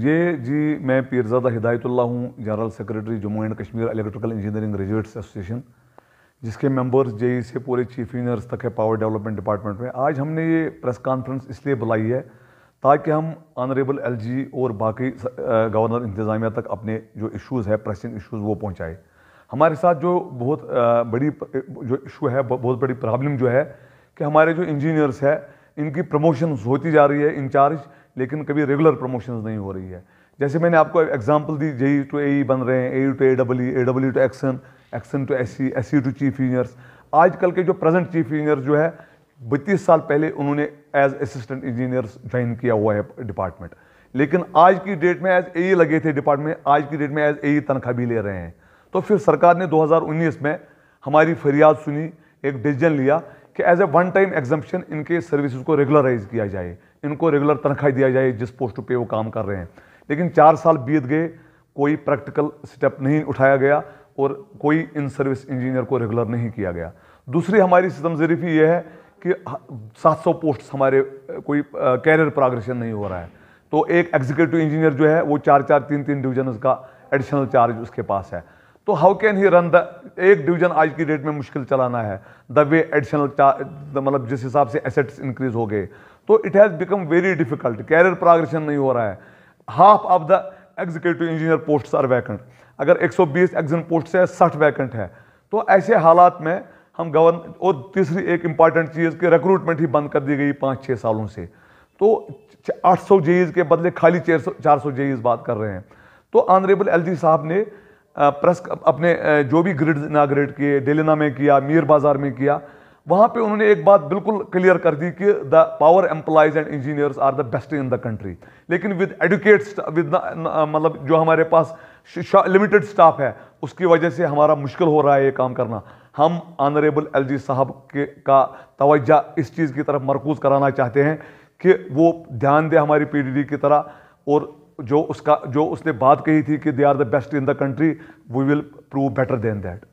ये जी मैं पीरजादा हिदायतुल्ला हूँ general secretary Jammu and Kashmir electrical engineering graduates association जिसके मेंबर्स जे से पूरे चीफ इंजीनियर्स तक है पावर डेवलपमेंट डिपार्टमेंट में आज हमने ये प्रेस कॉन्फ्रेंस इसलिए बुलाई है ताकि हम ऑनरेबल एलजी और बाकी गवर्नर इंतज़ामिया तक अपने जो इश्यूज़ है प्रेसिंग इश्यूज़ वो पहुँचाए हमारे साथ जो बहुत बड़ी जो इशू है बहुत बड़ी प्रॉब्लम जो है कि हमारे जो इंजीनियर्स हैं इनकी प्रमोशन होती जा रही है इंचार्ज लेकिन कभी रेगुलर प्रमोशन नहीं हो रही है जैसे मैंने आपको एग्जाम्पल दी जे टू ए बन रहे हैं A to A W A W to XEN XEN to S C S C to chief engineers आजकल के जो प्रेजेंट चीफ इंजीनियर जो है बत्तीस साल पहले उन्होंने एज असिस्टेंट इंजीनियर्स ज्वाइन किया हुआ है डिपार्टमेंट लेकिन आज की डेट में एज ए e लगे थे डिपार्टमेंट आज की डेट में एज ए e तनख्वाह भी ले रहे हैं तो फिर सरकार ने 2019 में हमारी फरियाद सुनी एक डिसीजन लिया कि as a one time exemption इनके सर्विसेज को रेगुलराइज किया जाए इनको रेगुलर तनख्वाही दिया जाए जिस पोस्ट पे वो काम कर रहे हैं लेकिन चार साल बीत गए कोई प्रैक्टिकल स्टेप नहीं उठाया गया और कोई इन सर्विस इंजीनियर को रेगुलर नहीं किया गया दूसरी हमारी सितम जरीफी यह है कि 700 पोस्ट हमारे कोई कैरियर प्रोग्रेशन नहीं हो रहा है तो एक एग्जीक्यूटिव इंजीनियर जो है वो चार चार तीन तीन डिवीजन का एडिशनल चार्ज उसके पास है तो how can he run the एक डिवीजन आज की डेट में मुश्किल चलाना है द वे एडिशनल मतलब जिस हिसाब से एसेट्स इंक्रीज हो गए तो it has become very difficult career progression नहीं हो रहा है half of the executive engineer post are vacant अगर 120 एग्जन पोस्ट है साठ वैकेंट है तो ऐसे हालात में हम गवर्न और तीसरी एक इंपॉर्टेंट चीज़ कि रिक्रूटमेंट ही बंद कर दी गई पाँच छः सालों से तो 800 सौ के बदले खाली चार सौ बात कर रहे हैं तो ऑनरेबल एल साहब ने प्रेस अपने जो भी ग्रिड ना ग्रिड किए डेलिना में किया मीर बाजार में किया वहाँ पे उन्होंने एक बात बिल्कुल क्लियर कर दी कि the power employees and engineers are the best in the country लेकिन विद एडुकेट विद मतलब जो हमारे पास लिमिटेड स्टाफ है उसकी वजह से हमारा मुश्किल हो रहा है ये काम करना हम ऑनरेबल एल साहब के का तोज्जा इस चीज़ की तरफ मरकूज कराना चाहते हैं कि वो ध्यान दें हमारी पी की तरह और जो उसका जो उसने बात कही थी कि they are the best in the country we will prove better than that